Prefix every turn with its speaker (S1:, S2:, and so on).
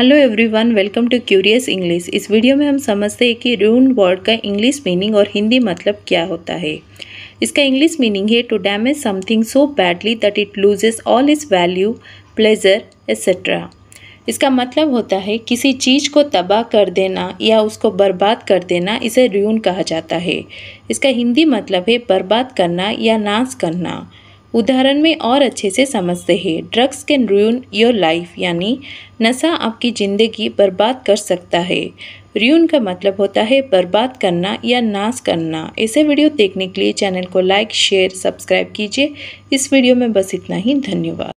S1: hello everyone welcome to curious English इस video में हम समझते हैं कि रून वर्ड का इंग्लिश मीनिंग और हिंदी मतलब क्या होता है इसका इंग्लिश मीनिंग है to damage something so badly that it loses all its value pleasure etcetera इसका मतलब होता है किसी चीज़ को तबाह कर देना या उसको बर्बाद कर देना इसे रून कहा जाता है इसका हिंदी मतलब है बर्बाद करना या नाश करना उदाहरण में और अच्छे से समझते हैं drugs can ruin your life यानी नशा आपकी ज़िंदगी बर्बाद कर सकता है र्यून का मतलब होता है बर्बाद करना या नाश करना ऐसे वीडियो देखने के लिए चैनल को लाइक शेयर सब्सक्राइब कीजिए इस
S2: वीडियो में बस इतना ही धन्यवाद